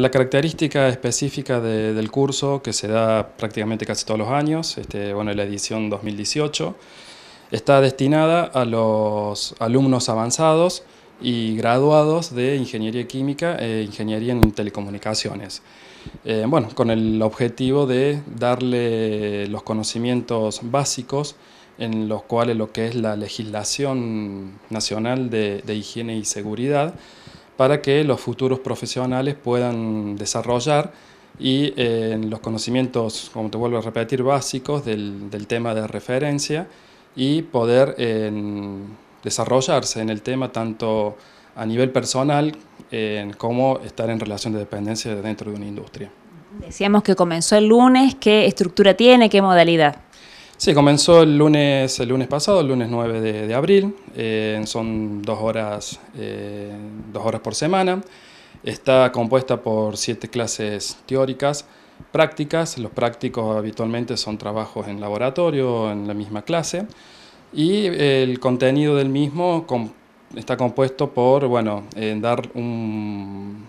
La, característica específica del curso, que se da prácticamente casi todos los años, este, la edición 2018, está destinada a los alumnos avanzados y graduados de Ingeniería Química e Ingeniería en Telecomunicaciones. Eh, con el objetivo de darle los conocimientos básicos en los cuales lo que es la legislación nacional de higiene y seguridad, para que los futuros profesionales puedan desarrollar y eh, los conocimientos, como te vuelvo a repetir, básicos del, tema de referencia y poder eh, desarrollarse en el tema tanto a nivel personal eh, como estar en relación de dependencia dentro de una industria. Decíamos que comenzó el lunes, ¿qué estructura tiene, qué modalidad? Sí, comenzó el lunes, el lunes pasado, el lunes 9 de, abril. Eh, son dos horas, eh, dos horas por semana. Está compuesta por siete clases teóricas, prácticas. Los prácticos habitualmente son trabajos en laboratorio, en la misma clase. Y el contenido del mismo está compuesto por, bueno, dar un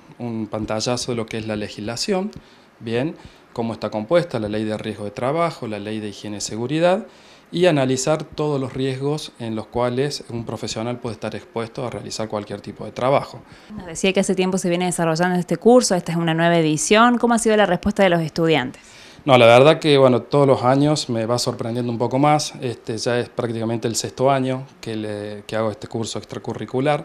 pantallazo de lo que es la legislación, bien cómo está compuesta la ley de riesgo de trabajo, la ley de higiene y seguridad y analizar todos los riesgos en los cuales un profesional puede estar expuesto a realizar cualquier tipo de trabajo. Nos decía que hace tiempo se viene desarrollando este curso, esta es una nueva edición, ¿cómo ha sido la respuesta de los estudiantes? No, la verdad que bueno, todos los años me va sorprendiendo un poco más, este, ya es prácticamente el sexto año que, que hago este curso extracurricular.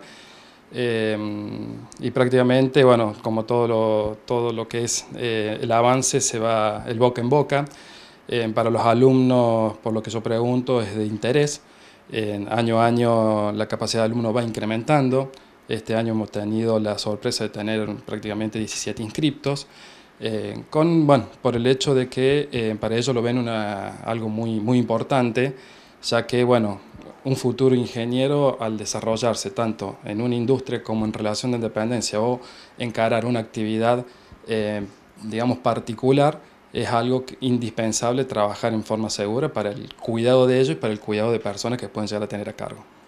Em, y prácticamente, bueno, como todo lo, todo lo que es eh, el avance, se va el boca en boca. Em, para los alumnos, por lo que yo pregunto, es de interés. Em, año a año la capacidad de alumnos va incrementando. Este año hemos tenido la sorpresa de tener prácticamente 17 inscriptos. con, bueno, por el hecho de que para ellos lo ven una, algo muy, muy importante, ya que, bueno, un futuro ingeniero al desarrollarse tanto en una industria como en relación de independencia o encarar una actividad, eh, digamos, particular, es algo indispensable trabajar en forma segura para el cuidado de ellos y para el cuidado de personas que pueden llegar a tener a cargo.